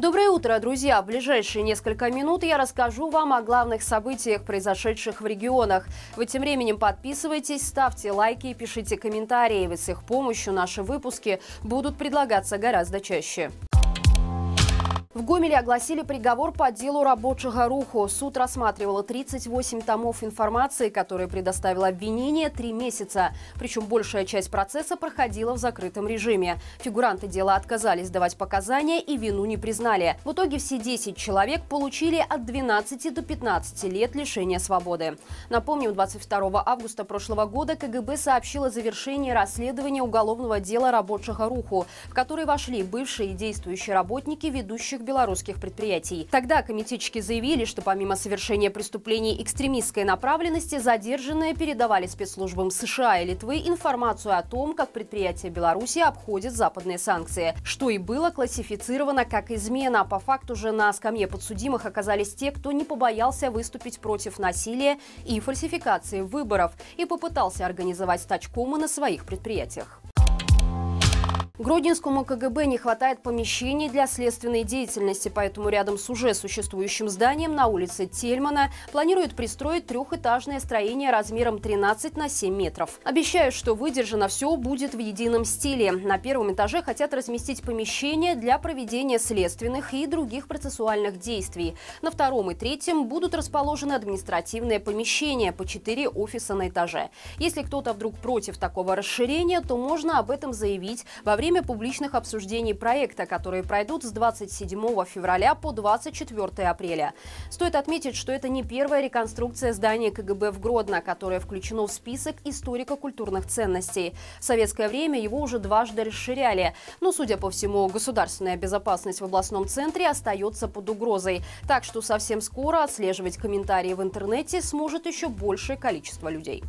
Доброе утро, друзья! В ближайшие несколько минут я расскажу вам о главных событиях, произошедших в регионах. Вы тем временем подписывайтесь, ставьте лайки и пишите комментарии, ведь с их помощью наши выпуски будут предлагаться гораздо чаще. В Гомеле огласили приговор по делу рабочего Руху. Суд рассматривал 38 томов информации, которые предоставило обвинение, три месяца. Причем большая часть процесса проходила в закрытом режиме. Фигуранты дела отказались давать показания и вину не признали. В итоге все 10 человек получили от 12 до 15 лет лишения свободы. Напомним, 22 августа прошлого года КГБ сообщило завершение расследования уголовного дела рабочего Руху, в который вошли бывшие и действующие работники ведущих крупнейших белорусских предприятий. Тогда комитетчики заявили, что помимо совершения преступлений экстремистской направленности, задержанные передавали спецслужбам США и Литвы информацию о том, как предприятия Беларуси обходят западные санкции, что и было классифицировано как измена. По факту же на скамье подсудимых оказались те, кто не побоялся выступить против насилия и фальсификации выборов и попытался организовать стачкомы на своих предприятиях. Гродненскому КГБ не хватает помещений для следственной деятельности, поэтому рядом с уже существующим зданием на улице Тельмана планируют пристроить трехэтажное строение размером 13 на 7 метров. Обещают, что выдержано все будет в едином стиле. На первом этаже хотят разместить помещения для проведения следственных и других процессуальных действий. На втором и третьем будут расположены административные помещения по 4 офиса на этаже. Если кто-то вдруг против такого расширения, то можно об этом заявить во время время публичных обсуждений проекта, которые пройдут с 27 февраля по 24 апреля. Стоит отметить, что это не первая реконструкция здания КГБ в Гродно, которое включено в список историко-культурных ценностей. В советское время его уже дважды расширяли. Но, судя по всему, государственная безопасность в областном центре остается под угрозой. Так что совсем скоро отслеживать комментарии в интернете сможет еще большее количество людей.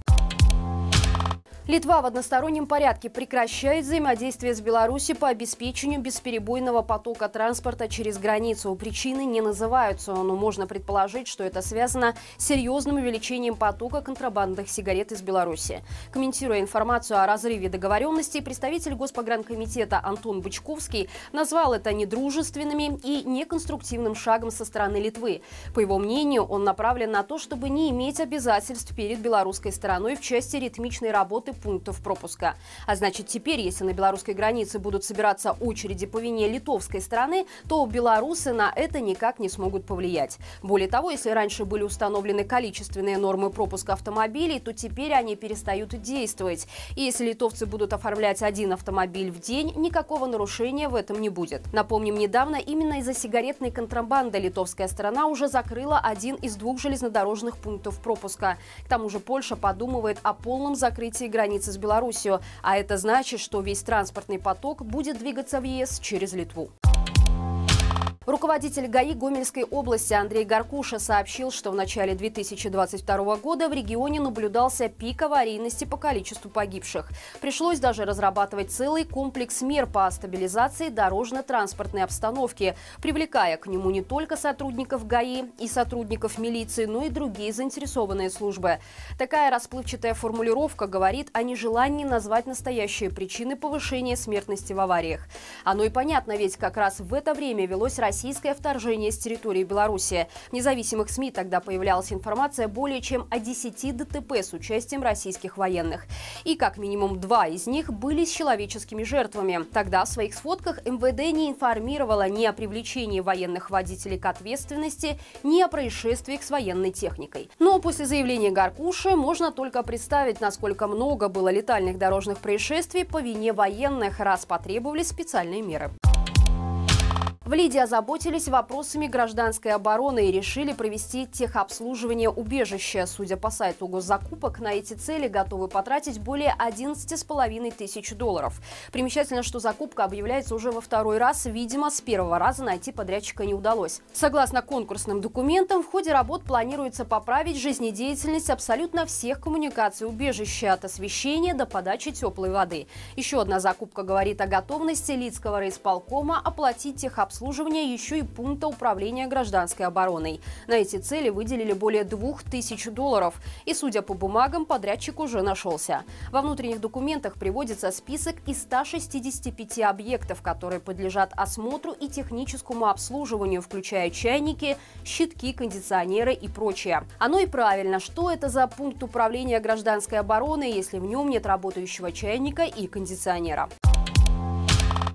Литва в одностороннем порядке прекращает взаимодействие с Беларусью по обеспечению бесперебойного потока транспорта через границу. Причины не называются, но можно предположить, что это связано с серьезным увеличением потока контрабандных сигарет из Беларуси. Комментируя информацию о разрыве договоренности, представитель Госпогранкомитета Антон Бычковский назвал это недружественными и неконструктивным шагом со стороны Литвы. По его мнению, он направлен на то, чтобы не иметь обязательств перед белорусской стороной в части ритмичной работы пунктов пропуска. А значит, теперь, если на белорусской границе будут собираться очереди по вине литовской страны, то белорусы на это никак не смогут повлиять. Более того, если раньше были установлены количественные нормы пропуска автомобилей, то теперь они перестают действовать. И если литовцы будут оформлять один автомобиль в день, никакого нарушения в этом не будет. Напомним, недавно именно из-за сигаретной контрабанды литовская страна уже закрыла один из двух железнодорожных пунктов пропуска. К тому же Польша подумывает о полном закрытии границы границы с Беларусью, а это значит, что весь транспортный поток будет двигаться в ЕС через Литву. Руководитель ГАИ Гомельской области Андрей Гаркуша сообщил, что в начале 2022 года в регионе наблюдался пик аварийности по количеству погибших. Пришлось даже разрабатывать целый комплекс мер по стабилизации дорожно-транспортной обстановки, привлекая к нему не только сотрудников ГАИ и сотрудников милиции, но и другие заинтересованные службы. Такая расплывчатая формулировка говорит о нежелании назвать настоящие причины повышения смертности в авариях. Оно и понятно, ведь как раз в это время велось Россия российское вторжение с территории Беларуси. В независимых СМИ тогда появлялась информация более чем о 10 ДТП с участием российских военных. И как минимум два из них были с человеческими жертвами. Тогда в своих сфотках МВД не информировала ни о привлечении военных водителей к ответственности, ни о происшествиях с военной техникой. Но после заявления Гаркуши можно только представить, насколько много было летальных дорожных происшествий по вине военных, раз потребовались специальные меры. В Лиде озаботились вопросами гражданской обороны и решили провести техобслуживание убежища. Судя по сайту госзакупок, на эти цели готовы потратить более 11,5 тысяч долларов. Примечательно, что закупка объявляется уже во второй раз. Видимо, с первого раза найти подрядчика не удалось. Согласно конкурсным документам, в ходе работ планируется поправить жизнедеятельность абсолютно всех коммуникаций убежища, от освещения до подачи теплой воды. Еще одна закупка говорит о готовности Лидского райисполкома оплатить техобслуживание обслуживания еще и пункта управления гражданской обороной. На эти цели выделили более 2000 долларов. И, судя по бумагам, подрядчик уже нашелся. Во внутренних документах приводится список из 165 объектов, которые подлежат осмотру и техническому обслуживанию, включая чайники, щитки, кондиционеры и прочее. Оно и правильно. Что это за пункт управления гражданской обороны, если в нем нет работающего чайника и кондиционера?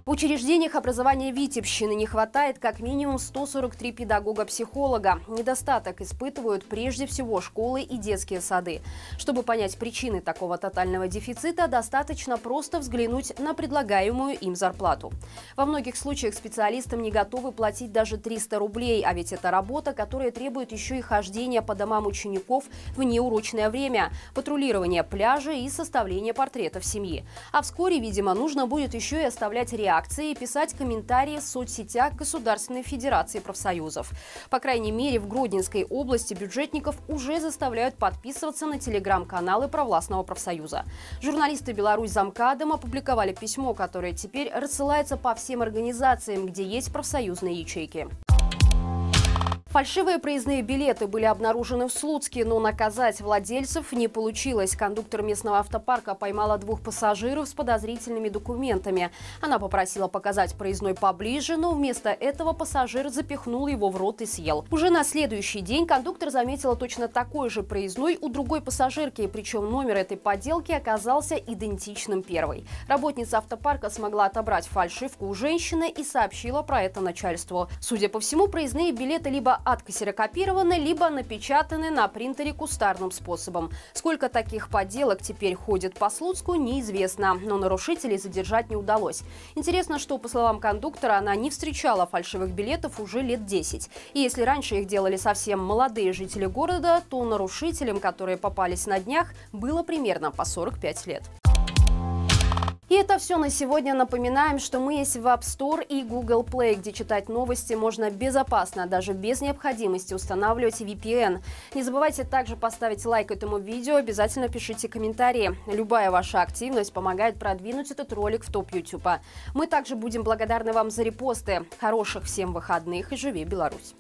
В учреждениях образования Витебщины не хватает как минимум 143 педагога-психолога. Недостаток испытывают прежде всего школы и детские сады. Чтобы понять причины такого тотального дефицита, достаточно просто взглянуть на предлагаемую им зарплату. Во многих случаях специалистам не готовы платить даже 300 рублей, а ведь это работа, которая требует еще и хождения по домам учеников в неурочное время, патрулирования пляжа и составления портретов семьи. А вскоре, видимо, нужно будет еще и оставлять реальность редакции и писать комментарии в соцсетях Государственной Федерации профсоюзов. По крайней мере, в Гродненской области бюджетников уже заставляют подписываться на телеграм-каналы провластного профсоюза. Журналисты «Беларусь замкадом» опубликовали письмо, которое теперь рассылается по всем организациям, где есть профсоюзные ячейки. Фальшивые проездные билеты были обнаружены в Слуцке, но наказать владельцев не получилось. Кондуктор местного автопарка поймала двух пассажиров с подозрительными документами. Она попросила показать проездной поближе, но вместо этого пассажир запихнул его в рот и съел. Уже на следующий день кондуктор заметила точно такой же проездной у другой пассажирки, причем номер этой подделки оказался идентичным первой. Работница автопарка смогла отобрать фальшивку у женщины и сообщила про это начальству. Судя по всему, проездные билеты либо откассерокопированы, либо напечатаны на принтере кустарным способом. Сколько таких подделок теперь ходит по Слуцку, неизвестно, но нарушителей задержать не удалось. Интересно, что, по словам кондуктора, она не встречала фальшивых билетов уже лет 10. И если раньше их делали совсем молодые жители города, то нарушителям, которые попались на днях, было примерно по 45 лет. И это все на сегодня. Напоминаем, что мы есть в App Store и Google Play, где читать новости можно безопасно, даже без необходимости устанавливать VPN. Не забывайте также поставить лайк этому видео, обязательно пишите комментарии. Любая ваша активность помогает продвинуть этот ролик в топ YouTube. Мы также будем благодарны вам за репосты. Хороших всем выходных и живи Беларусь!